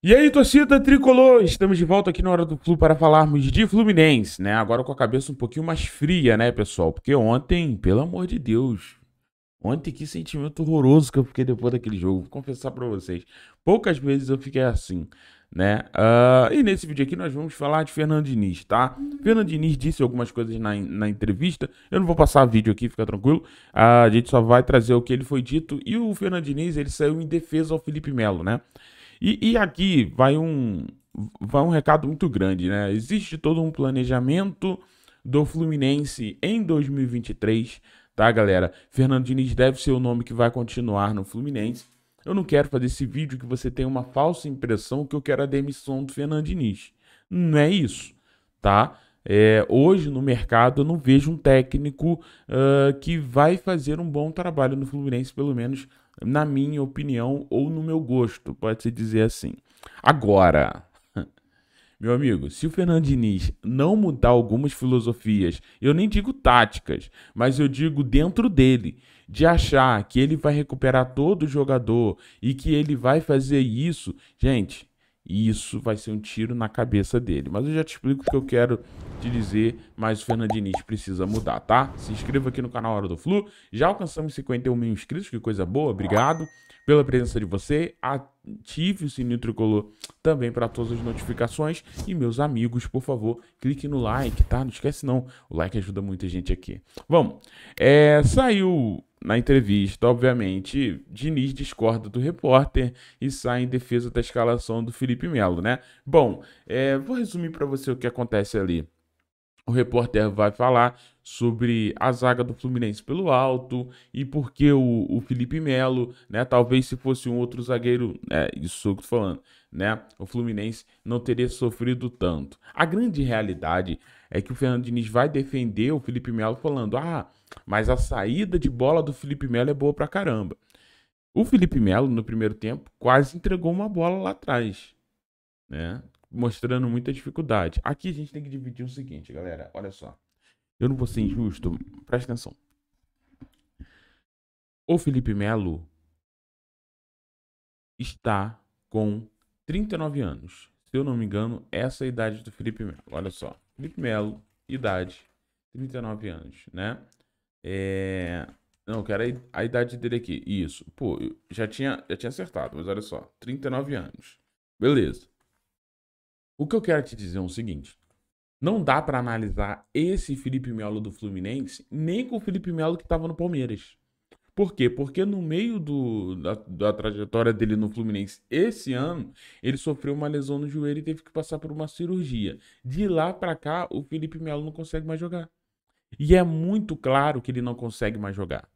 E aí, torcida tricolor, estamos de volta aqui na hora do Flu para falarmos de Fluminense, né? Agora com a cabeça um pouquinho mais fria, né, pessoal? Porque ontem, pelo amor de Deus, Ontem que sentimento horroroso que eu fiquei depois daquele jogo. Vou confessar para vocês. Poucas vezes eu fiquei assim, né? Uh, e nesse vídeo aqui nós vamos falar de Fernando Diniz, tá? Fernando Diniz disse algumas coisas na, na entrevista. Eu não vou passar vídeo aqui, fica tranquilo. Uh, a gente só vai trazer o que ele foi dito. E o Fernando Diniz, ele saiu em defesa ao Felipe Melo, né? E, e aqui vai um, vai um recado muito grande, né? Existe todo um planejamento do Fluminense em 2023 tá, galera? Fernando Diniz deve ser o nome que vai continuar no Fluminense. Eu não quero fazer esse vídeo que você tenha uma falsa impressão que eu quero a demissão do Fernando Diniz. Não é isso, tá? É, hoje no mercado eu não vejo um técnico uh, que vai fazer um bom trabalho no Fluminense, pelo menos na minha opinião ou no meu gosto, pode-se dizer assim. Agora, meu amigo, se o Fernando Diniz não mudar algumas filosofias, eu nem digo táticas, mas eu digo dentro dele, de achar que ele vai recuperar todo o jogador e que ele vai fazer isso, gente, e isso vai ser um tiro na cabeça dele. Mas eu já te explico o que eu quero te dizer, mas o Fernandinho precisa mudar, tá? Se inscreva aqui no canal Hora do Flu. Já alcançamos 51 mil inscritos, que coisa boa, obrigado pela presença de você. Ative o sininho tricolor também para todas as notificações. E meus amigos, por favor, clique no like, tá? Não esquece não, o like ajuda muita gente aqui. Vamos, é, saiu na entrevista, obviamente, Diniz discorda do repórter e sai em defesa da escalação do Felipe Melo, né? Bom, é, vou resumir para você o que acontece ali. O repórter vai falar sobre a zaga do Fluminense pelo alto e por que o, o Felipe Melo, né? Talvez se fosse um outro zagueiro, é, isso que eu tô falando né, o Fluminense não teria sofrido tanto. A grande realidade é que o Fernando Diniz vai defender o Felipe Melo falando: "Ah, mas a saída de bola do Felipe Melo é boa pra caramba". O Felipe Melo no primeiro tempo quase entregou uma bola lá atrás, né? Mostrando muita dificuldade. Aqui a gente tem que dividir o seguinte, galera, olha só. Eu não vou ser injusto, presta atenção. O Felipe Melo está com 39 anos. Se eu não me engano, essa é a idade do Felipe Melo. Olha só. Felipe Melo, idade, 39 anos, né? É... Não, quero a idade dele aqui. Isso. Pô, já tinha, já tinha acertado, mas olha só. 39 anos. Beleza. O que eu quero te dizer é o seguinte. Não dá para analisar esse Felipe Melo do Fluminense nem com o Felipe Melo que estava no Palmeiras. Por quê? Porque no meio do, da, da, trajetória dele no Fluminense esse ano, ele sofreu uma lesão no joelho e teve que passar por uma cirurgia. De lá para cá, o Felipe Melo não consegue mais jogar. E é muito claro que ele não consegue mais jogar.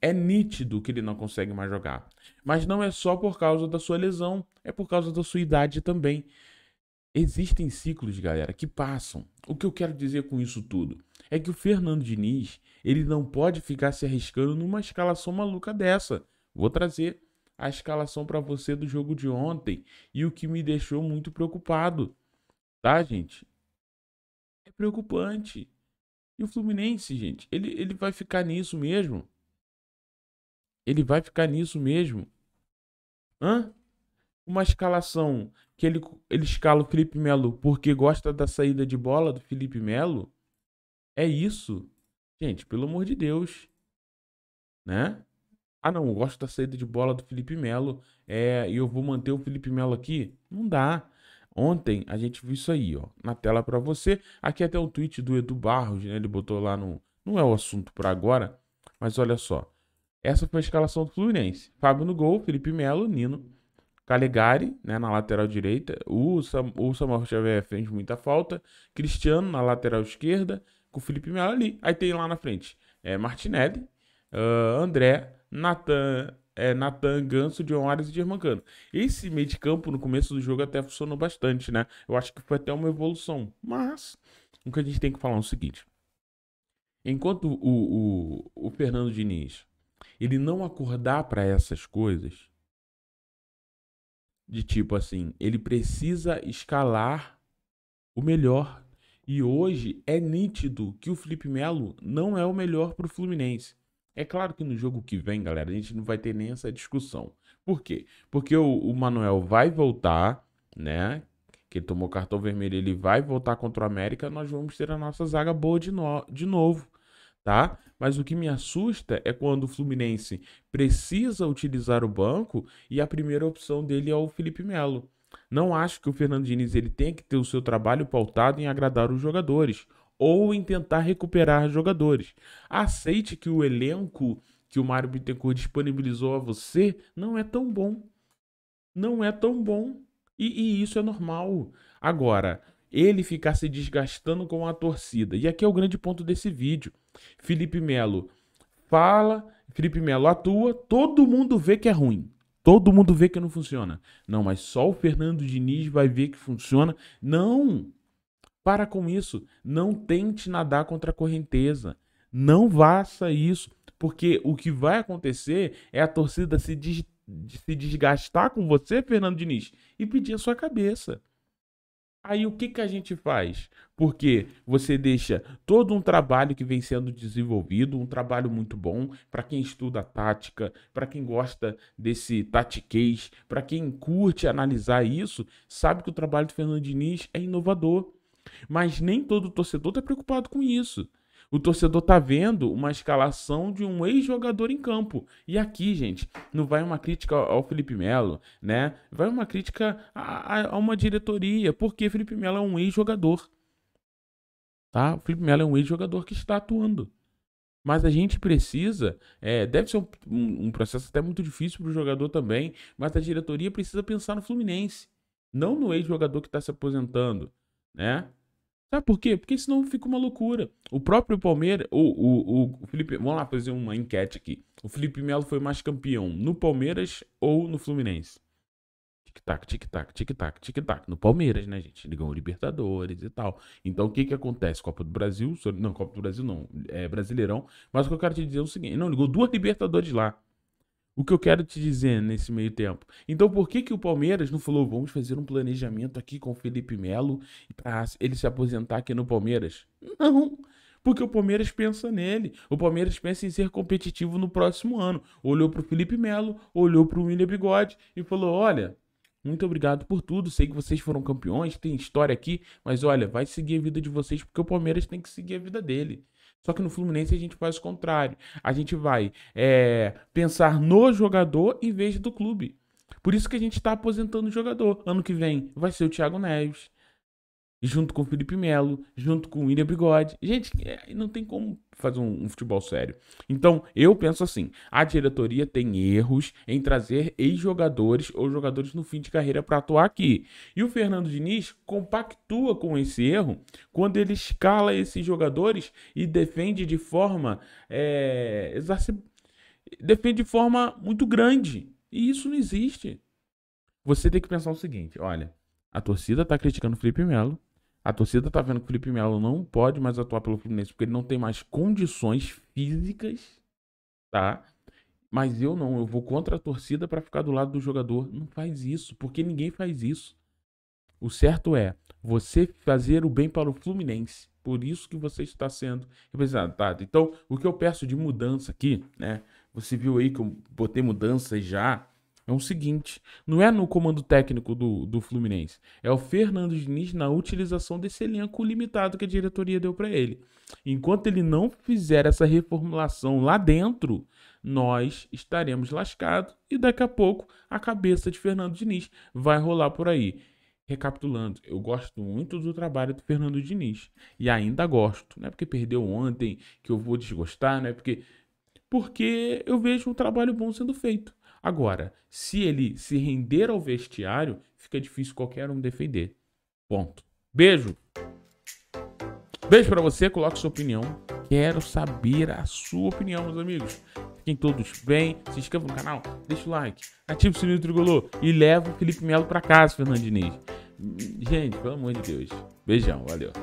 É nítido que ele não consegue mais jogar. Mas não é só por causa da sua lesão, é por causa da sua idade também. Existem ciclos, galera, que passam. O que eu quero dizer com isso tudo? é que o Fernando Diniz, ele não pode ficar se arriscando numa escalação maluca dessa. Vou trazer a escalação para você do jogo de ontem e o que me deixou muito preocupado, tá, gente? É preocupante. E o Fluminense, gente, ele, ele vai ficar nisso mesmo? Ele vai ficar nisso mesmo? Hã? Uma escalação que ele, ele escala o Felipe Melo porque gosta da saída de bola do Felipe Melo? É isso. Gente, pelo amor de Deus. Né? Ah, não, eu gosto da saída de bola do Felipe Melo é, e eu vou manter o Felipe Melo aqui? Não dá. Ontem a gente viu isso aí, ó, na tela para você. Aqui até um tweet do Edu Barros, né? Ele botou lá no. Não é o assunto por agora, mas olha só. Essa foi a escalação do Fluminense. Fábio no gol, Felipe Melo, Nino, Calegari, né, na lateral direita. O, Sam, o Samuel Xavier fez muita falta. Cristiano na lateral esquerda com o Felipe Melo ali. Aí tem lá na frente é, Martinelli, uh, André, Natan, é, Nathan Ganso, John Arias e Germancano. Esse meio de campo no começo do jogo até funcionou bastante, né? Eu acho que foi até uma evolução. Mas o que a gente tem que falar é o seguinte. Enquanto o, o, o Fernando Diniz ele não acordar para essas coisas, de tipo assim, ele precisa escalar o melhor e hoje é nítido que o Felipe Melo não é o melhor para o Fluminense. É claro que no jogo que vem, galera, a gente não vai ter nem essa discussão. Por quê? Porque o, o Manuel vai voltar, né? Que ele tomou cartão vermelho, ele vai voltar contra o América, nós vamos ter a nossa zaga boa de, no, de novo, tá? Mas o que me assusta é quando o Fluminense precisa utilizar o banco e a primeira opção dele é o Felipe Melo. Não acho que o Fernando Diniz ele tenha que ter o seu trabalho pautado em agradar os jogadores ou em tentar recuperar jogadores. Aceite que o elenco que o Mário Bittencourt disponibilizou a você não é tão bom. Não é tão bom. E, e isso é normal. Agora, ele ficar se desgastando com a torcida. E aqui é o grande ponto desse vídeo. Felipe Melo fala, Felipe Melo atua, todo mundo vê que é ruim. Todo mundo vê que não funciona. Não, mas só o Fernando Diniz vai ver que funciona. Não! Para com isso. Não tente nadar contra a correnteza. Não faça isso. Porque o que vai acontecer é a torcida se, des... se desgastar com você, Fernando Diniz, e pedir a sua cabeça. Aí o que, que a gente faz? Porque você deixa todo um trabalho que vem sendo desenvolvido, um trabalho muito bom para quem estuda tática, para quem gosta desse tatiquês, para quem curte analisar isso, sabe que o trabalho do Fernando Diniz é inovador. Mas nem todo torcedor está preocupado com isso. O torcedor tá vendo uma escalação de um ex-jogador em campo. E aqui, gente, não vai uma crítica ao Felipe Melo, né? Vai uma crítica a, a uma diretoria, porque Felipe Melo é um ex-jogador. Tá? O Felipe Melo é um ex-jogador que está atuando. Mas a gente precisa, é, deve ser um, um, processo até muito difícil para o jogador também, mas a diretoria precisa pensar no Fluminense, não no ex-jogador que está se aposentando, né? Sabe por quê? Porque senão fica uma loucura. O próprio Palmeiras, o, o, o Felipe, vamos lá fazer uma enquete aqui. O Felipe Melo foi mais campeão no Palmeiras ou no Fluminense? Tic-tac, tic-tac, tic-tac, tic-tac. No Palmeiras, né, gente? ligou o Libertadores e tal. Então, o que que acontece? Copa do Brasil, não, Copa do Brasil não, é Brasileirão. Mas o que eu quero te dizer é o seguinte, não, ligou duas Libertadores lá. O que eu quero te dizer nesse meio tempo? Então, por que, que o Palmeiras não falou, vamos fazer um planejamento aqui com o Felipe Melo para ele se aposentar aqui no Palmeiras? Não! Porque o Palmeiras pensa nele. O Palmeiras pensa em ser competitivo no próximo ano. Olhou para o Felipe Melo, olhou para o William Bigode e falou: olha, muito obrigado por tudo. Sei que vocês foram campeões, tem história aqui, mas olha, vai seguir a vida de vocês porque o Palmeiras tem que seguir a vida dele. Só que no Fluminense a gente faz o contrário. A gente vai é, pensar no jogador em vez do clube. Por isso que a gente está aposentando o jogador. Ano que vem vai ser o Thiago Neves junto com o Felipe Melo, junto com William Bigode. Gente, é, não tem como fazer um, um, futebol sério. Então, eu penso assim: a diretoria tem erros em trazer ex-jogadores ou jogadores no fim de carreira para atuar aqui. E o Fernando Diniz compactua com esse erro quando ele escala esses jogadores e defende de forma. É, defende de forma muito grande. E isso não existe. Você tem que pensar o seguinte: olha, a torcida está criticando o Felipe Melo, a torcida tá vendo que o Felipe Melo não pode mais atuar pelo Fluminense porque ele não tem mais condições físicas, tá? Mas eu não, eu vou contra a torcida para ficar do lado do jogador. Não faz isso, porque ninguém faz isso. O certo é você fazer o bem para o Fluminense. Por isso que você está sendo representado. Então, o que eu peço de mudança aqui, né? Você viu aí que eu botei mudanças já é o seguinte: não é no comando técnico do, do Fluminense, é o Fernando Diniz na utilização desse elenco limitado que a diretoria deu para ele. Enquanto ele não fizer essa reformulação lá dentro, nós estaremos lascados e daqui a pouco a cabeça de Fernando Diniz vai rolar por aí. Recapitulando, eu gosto muito do trabalho do Fernando Diniz e ainda gosto, não é porque perdeu ontem que eu vou desgostar, não é porque porque eu vejo um trabalho bom sendo feito. Agora, se ele se render ao vestiário, fica difícil qualquer um defender. Ponto. Beijo. Beijo para você, coloque sua opinião. Quero saber a sua opinião, meus amigos. Fiquem todos bem, se inscreva no canal, deixa o like, ative o sininho do Trigolô e leva o Felipe Melo para casa, Fernandinho. Gente, pelo amor de Deus. Beijão, valeu.